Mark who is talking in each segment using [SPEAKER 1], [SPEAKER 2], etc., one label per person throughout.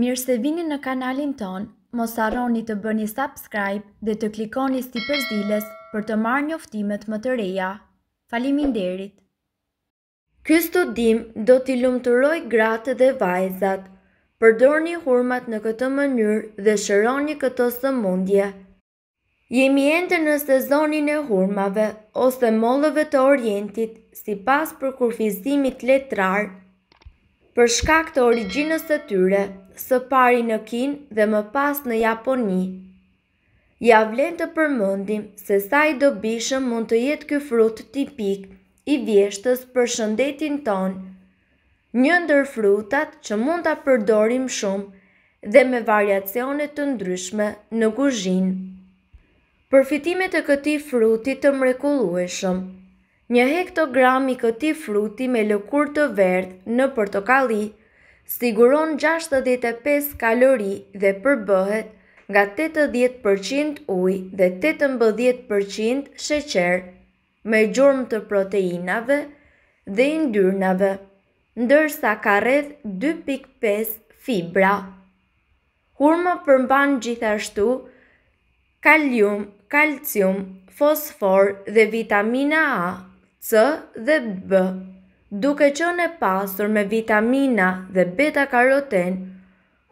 [SPEAKER 1] Mirë se vini në kanalin ton, mos arroni të bëni subscribe dhe të klikoni sti përzilës për të marrë njoftimet më të reja. Falimin derit! Ky studim do t'i roj gratë dhe vajzat. Përdorni hurmat në këtë mënyrë dhe shëroni këto së mundje. Jemi endë në sezonin e hurmave ose mollëve të orientit si pas për kurfizimit letrarë për shkak të origjinës të tyre, së pari në Kinë dhe më pas në Japoni. Ja vlen të përmendim se sa i dobishëm mund të jetë ky frut tipik i vjeshtës për shëndetin ton. Një ndër frutat që mund ta përdorim shumë dhe me variacione të ndryshme në kuzhinë. Përfitimet e këtij fruti të mrekullueshëm një hektogram i këti fruti me lëkur të verdhë në portokalli, siguron 65 kalori dhe përbëhet nga 80% uj dhe 80% sheqer me gjurëm të proteinave dhe indyrnave ndërsa ka redh 2.5 fibra. Kur më përmban gjithashtu, kalium, kalcium, fosfor dhe vitamina A C dhe B. Duke që në pasur me vitamina dhe beta-karoten,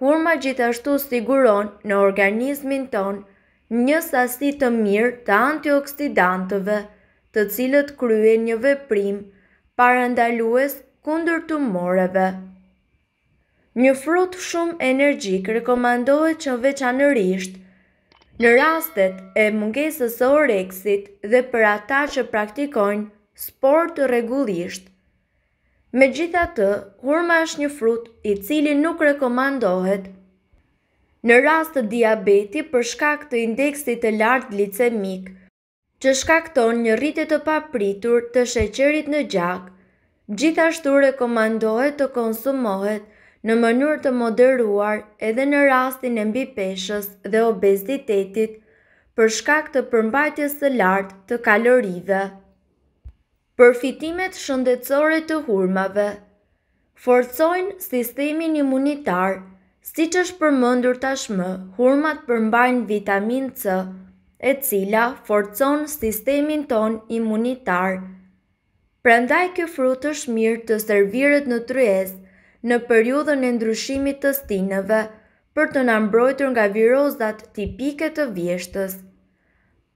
[SPEAKER 1] hurma gjithashtu siguron në organizmin ton një sasi të mirë të antioksidantëve të cilët krye një veprim parandalues kundër të moreve. Një frut shumë energjik rekomandohet që veçanërisht në rastet e mungesës o reksit dhe për ata që praktikojnë sport regullisht. Me gjitha të, hurma është një frut i cili nuk rekomandohet. Në rast të diabeti për shkak të indeksit të lartë glicemik, që shkakton një rritet të papritur të sheqerit në gjak, gjithashtu rekomandohet të konsumohet në mënyrë të moderuar edhe në rastin e mbipeshës dhe obezitetit për shkak të përmbajtjes të lartë të kalorive përfitimet shëndetësore të hurmave. Forcojnë sistemin imunitar, si që është përmëndur tashmë, hurmat përmbajnë vitamin C, e cila forcon sistemin ton imunitar. Prandaj kjo frutë është mirë të serviret në tryes në periudhën e ndryshimit të stinëve për të nëmbrojtër nga virozat tipike të vjeshtës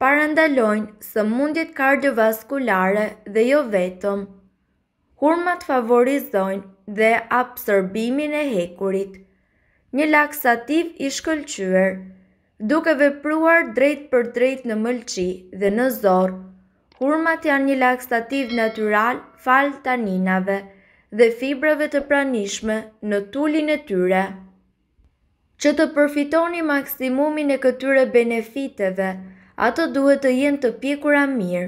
[SPEAKER 1] parandalojnë së mundjet kardiovaskulare dhe jo vetëm. Hurmat favorizojnë dhe absorbimin e hekurit. Një laksativ i shkëllqyër, duke vepruar drejt për drejt në mëlqi dhe në zorë. Hurmat janë një laksativ natural fal taninave dhe fibrave të pranishme në tulin e tyre. Që të përfitoni maksimumin e këtyre benefiteve, ato duhet të jenë të pjekura mirë.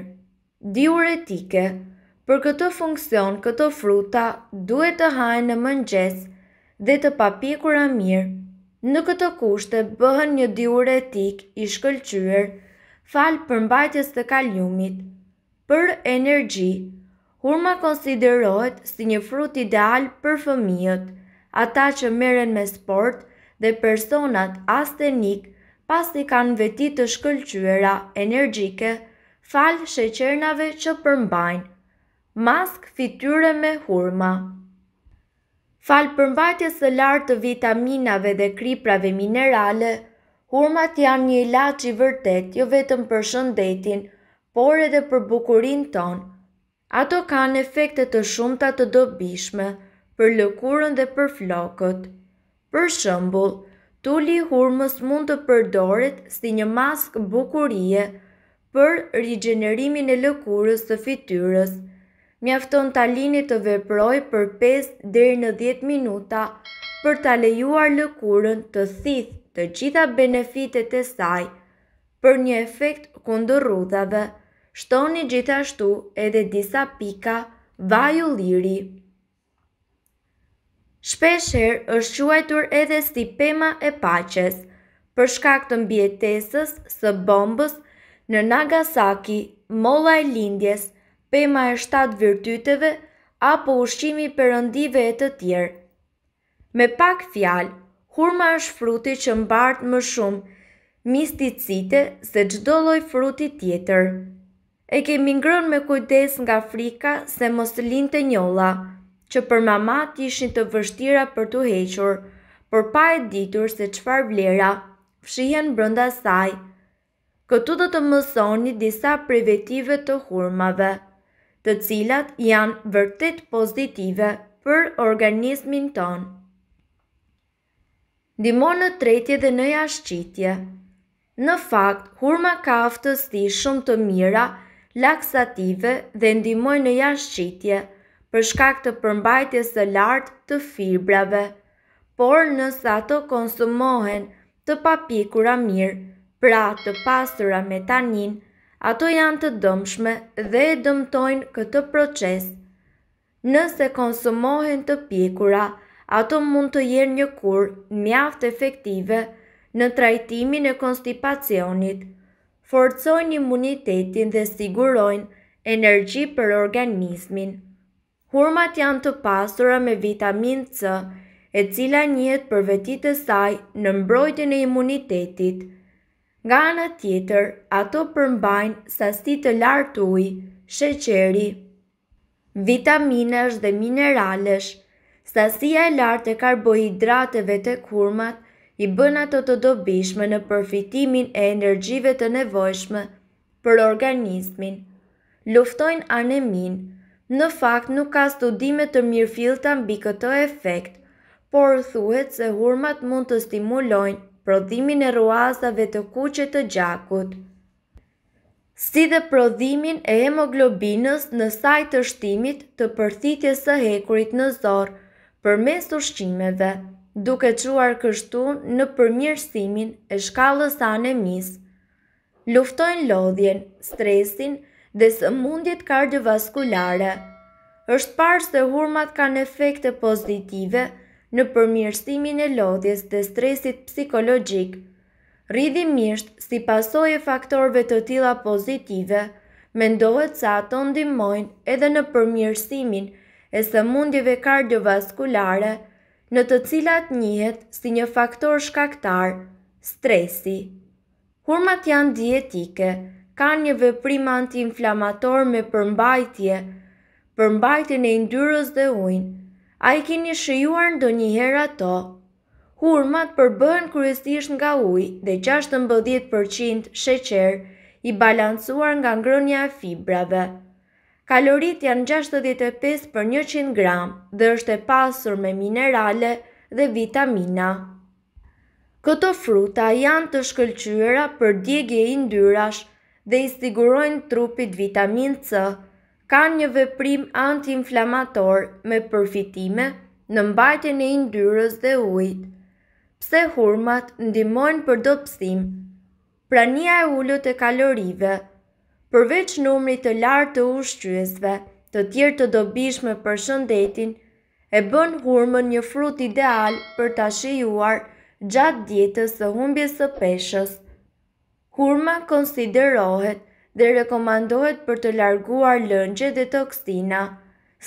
[SPEAKER 1] Diuretike, për këtë funksion, këto fruta duhet të hajnë në mëngjes dhe të papjekura mirë. Në këtë kushte bëhen një diuretik i shkëlqyer, falë për mbajtjes të kaliumit, për energji. Hurma konsiderohet si një frut ideal për fëmijët, ata që merren me sport dhe personat astenik pas të kanë veti të shkëllqyra energjike, falë sheqernave që përmbajnë, mask fityre me hurma. Falë përmbajtje së lartë të vitaminave dhe kriprave minerale, hurmat janë një ilaq i vërtet jo vetëm për shëndetin, por edhe për bukurin tonë. Ato kanë efekte të shumëta të dobishme për lëkurën dhe për flokët. Për shëmbullë, Tulli i hurmës mund të përdoret si një mask bukurie për rigjenerimin e lëkurës së fytyrës. Mjafton ta lini të veproj për 5 deri në 10 minuta për ta lejuar lëkurën të thith të gjitha benefitet e saj për një efekt kundër rrudhave. Shtoni gjithashtu edhe disa pika vaju liri. Shpesher është quajtur edhe si pema e paches, për shkak të mbjetesës së bombës në Nagasaki, molla e lindjes, pema e shtatë virtyteve apo ushqimi i perëndive e të tjerë. Me pak fjalë, hurma është fruti që mbart më shumë misticite se çdo lloj fruti tjetër. E kemi ngrënë me kujdes nga frika se mos linte njolla që për mamat ishin të vështira për të hequr, por pa e ditur se qëfar vlera fshihen brënda saj. Këtu do të mësoni disa privetive të hurmave, të cilat janë vërtet pozitive për organismin ton. Dimon në tretje dhe në jashqitje Në fakt, hurma ka aftësti shumë të mira, laksative dhe ndimoj në jashqitje – për shkak të përmbajtjes së lartë të fibrave. Por nëse ato konsumohen të papikura mirë, pra të pasura me tanin, ato janë të dëmshme dhe e dëmtojnë këtë proces. Nëse konsumohen të pikura, ato mund të jenë një kur mjaft efektive në trajtimin e konstipacionit. Forcojnë imunitetin dhe sigurojnë energji për organizmin. Hurmat janë të pasura me vitamin C, e cila njët për vetit e saj në mbrojtën e imunitetit. Nga anë tjetër, ato përmbajnë sasti të lartë uj, sheqeri, vitaminash dhe mineralesh, sasia e lartë e karbohidrateve të kurmat i bën ato të dobishme në përfitimin e energjive të nevojshme për organismin. Luftojnë aneminë. anemin, Në fakt, nuk ka studime të mirë filta mbi këtë efekt, por thuhet se hurmat mund të stimulojnë prodhimin e ruazave të kuqe të gjakut. Si dhe prodhimin e hemoglobinës në saj të shtimit të përthitje së hekurit në zorë për mes shqimeve, duke quar kështu në përmjërsimin e shkallës anemisë. Luftojnë lodhjen, stresin, dhe së mundjet kardiovaskulare. është parë se hurmat kanë efekte pozitive në përmirësimin e lodhjes dhe stresit psikologjik. Rridhi si pasoj e faktorve të tila pozitive, mendohet sa ato ndimojnë edhe në përmirësimin e së mundjeve kardiovaskulare në të cilat njëhet si një faktor shkaktar, stresi. Hurmat janë dietike, ka një veprim anti me përmbajtje, përmbajtje në indyros dhe ujnë, a i kini shëjuar ndonjë hera to. Hurmat përbëhen kryestisht nga uj dhe 16% sheqer i balansuar nga ngrënja e fibrave. Kalorit janë 65 për 100 gram dhe është e pasur me minerale dhe vitamina. Këto fruta janë të shkëlqyra për djegje i ndyrash, dhe i sigurojnë trupit vitamin C, kanë një veprim anti-inflamator me përfitime në mbajtjen e yndyrës dhe ujit. Pse hurmat ndihmojnë për dobësim? Prania e ulët e kalorive. Përveç numrit të lartë të ushqyesve, të tjerë të dobishme për shëndetin, e bën hurmën një frut ideal për ta shijuar gjatë dietës së humbjes së peshës kurma konsiderohet dhe rekomandohet për të larguar lëngje dhe toksina,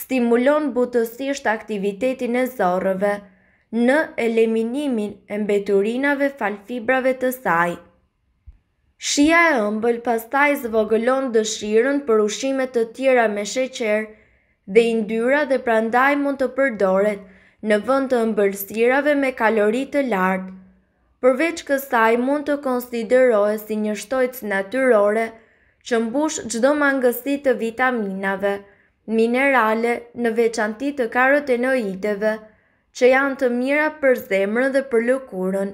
[SPEAKER 1] stimulon butësisht aktivitetin e zorëve në eliminimin e mbeturinave falfibrave të saj. Shia e ëmbël pastaj zvogëlon dëshirën për ushimet të tjera me sheqer dhe indyra dhe prandaj mund të përdoret në vënd të ëmbëlsirave me kalorit të lartë përveç kësaj mund të konsiderohet si një shtojtë natyrore që mbush gjdo mangësi të vitaminave, minerale në veçanti të karotenoideve që janë të mira për zemrën dhe për lëkurën.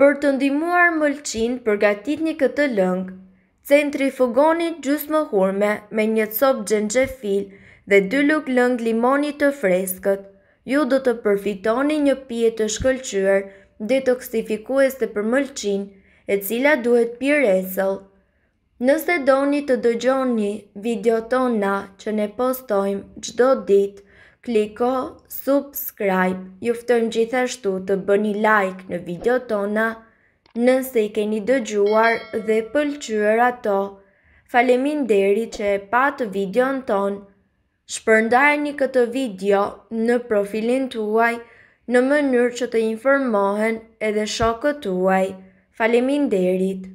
[SPEAKER 1] Për të ndimuar mëlqin përgatit një këtë lëngë, centrifugoni gjus më hurme me një copë gjengjefil dhe dy luk lëngë limonit të freskët, ju do të përfitoni një pje të shkëllqyër detoksifikues të përmëlqin e cila duhet piresëll. Nëse doni të dëgjoni video tona që ne postojmë gjdo dit, kliko subscribe, juftojmë gjithashtu të bëni like në video tona nëse i keni dëgjuar dhe pëlqyër ato. Falemin deri që e patë video në tonë, shpërndajni këtë video në profilin të uaj, në mënyrë që të informohen edhe shokët tuaj faleminderit